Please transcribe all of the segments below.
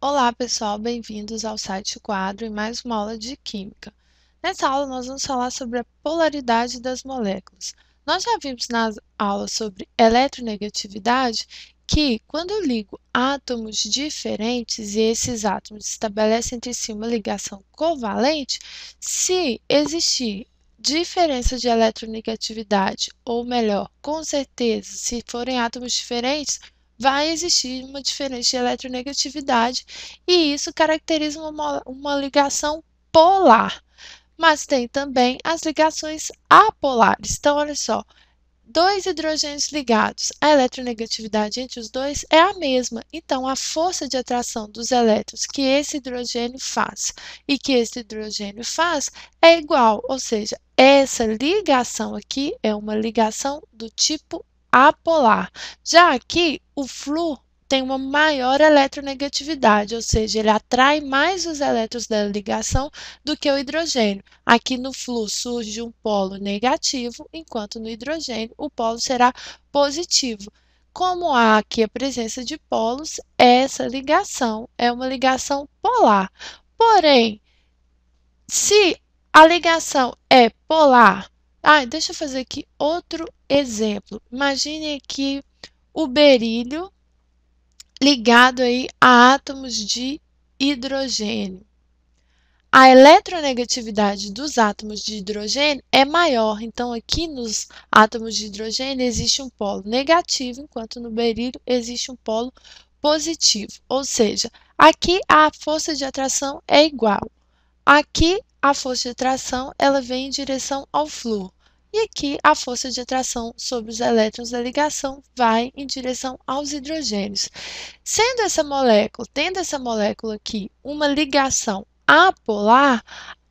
Olá, pessoal, bem-vindos ao site Quadro e mais uma aula de Química. Nessa aula, nós vamos falar sobre a polaridade das moléculas. Nós já vimos na aula sobre eletronegatividade que, quando eu ligo átomos diferentes e esses átomos estabelecem entre si uma ligação covalente, se existir diferença de eletronegatividade, ou melhor, com certeza, se forem átomos diferentes, vai existir uma diferença de eletronegatividade e isso caracteriza uma, uma ligação polar. Mas tem também as ligações apolares. Então, olha só, dois hidrogênios ligados, a eletronegatividade entre os dois é a mesma. Então, a força de atração dos elétrons que esse hidrogênio faz e que esse hidrogênio faz é igual, ou seja, essa ligação aqui é uma ligação do tipo apolar. Já aqui, o flu tem uma maior eletronegatividade, ou seja, ele atrai mais os elétrons da ligação do que o hidrogênio. Aqui no flu surge um polo negativo, enquanto no hidrogênio o polo será positivo. Como há aqui a presença de polos, essa ligação é uma ligação polar. Porém, se a ligação é polar ah, deixa eu fazer aqui outro exemplo. Imagine aqui o berílio ligado aí a átomos de hidrogênio. A eletronegatividade dos átomos de hidrogênio é maior, então aqui nos átomos de hidrogênio existe um polo negativo, enquanto no berílio existe um polo positivo. Ou seja, aqui a força de atração é igual. Aqui a força de tração ela vem em direção ao flúor. E aqui a força de atração sobre os elétrons da ligação vai em direção aos hidrogênios. Sendo essa molécula, tendo essa molécula aqui uma ligação apolar,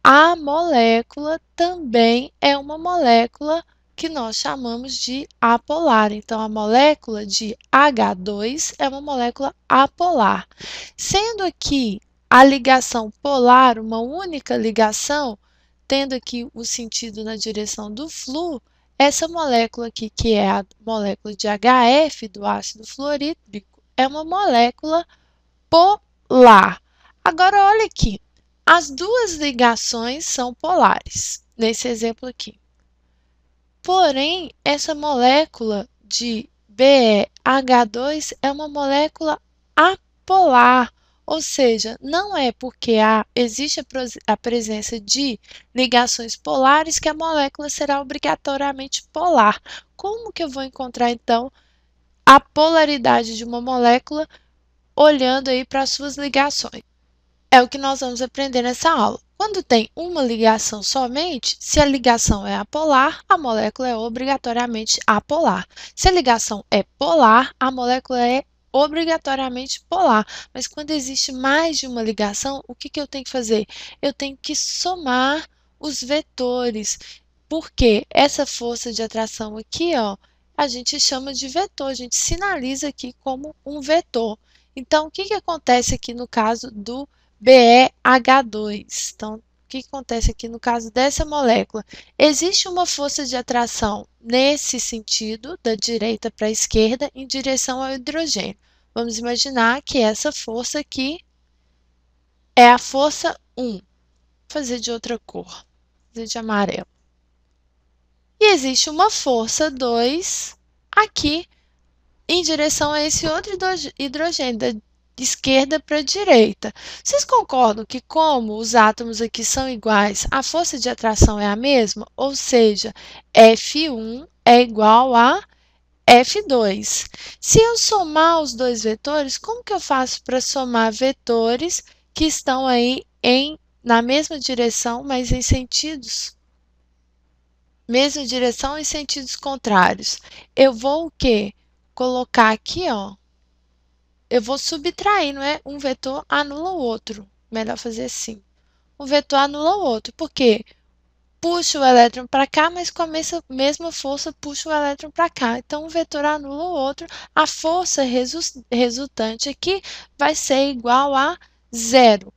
a molécula também é uma molécula que nós chamamos de apolar. Então, a molécula de H2 é uma molécula apolar. Sendo aqui a ligação polar, uma única ligação, tendo aqui o sentido na direção do flu, essa molécula aqui, que é a molécula de HF do ácido fluorídrico, é uma molécula polar. Agora, olha aqui, as duas ligações são polares, nesse exemplo aqui. Porém, essa molécula de BeH2 é uma molécula apolar, ou seja, não é porque há, ah, existe a, a presença de ligações polares que a molécula será obrigatoriamente polar. Como que eu vou encontrar, então, a polaridade de uma molécula olhando aí para as suas ligações? É o que nós vamos aprender nessa aula. Quando tem uma ligação somente, se a ligação é apolar, a molécula é obrigatoriamente apolar. Se a ligação é polar, a molécula é obrigatoriamente polar. Mas quando existe mais de uma ligação, o que, que eu tenho que fazer? Eu tenho que somar os vetores. Porque essa força de atração aqui, ó, a gente chama de vetor, a gente sinaliza aqui como um vetor. Então, o que, que acontece aqui no caso do BeH2? Então, o que acontece aqui no caso dessa molécula? Existe uma força de atração nesse sentido, da direita para a esquerda, em direção ao hidrogênio. Vamos imaginar que essa força aqui é a força 1. Vou fazer de outra cor, fazer de amarelo. E existe uma força 2 aqui em direção a esse outro hidrogênio, da esquerda para a direita. Vocês concordam que como os átomos aqui são iguais, a força de atração é a mesma? Ou seja, F1 é igual a F2. Se eu somar os dois vetores, como que eu faço para somar vetores que estão aí em, na mesma direção, mas em sentidos? Mesma direção e sentidos contrários. Eu vou o quê? Colocar aqui, ó. Eu vou subtrair, não é? Um vetor anula o outro. Melhor fazer assim. Um vetor anula o outro. Por quê? Porque puxa o elétron para cá, mas com a mesma força puxa o elétron para cá. Então, um vetor anula o outro, a força resu resultante aqui vai ser igual a zero.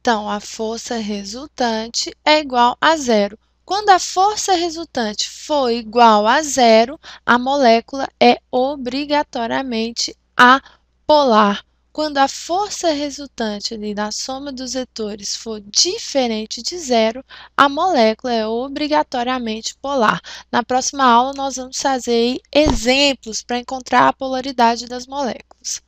Então, a força resultante é igual a zero. Quando a força resultante for igual a zero, a molécula é obrigatoriamente apolar. Quando a força resultante ali da soma dos vetores for diferente de zero, a molécula é obrigatoriamente polar. Na próxima aula, nós vamos fazer exemplos para encontrar a polaridade das moléculas.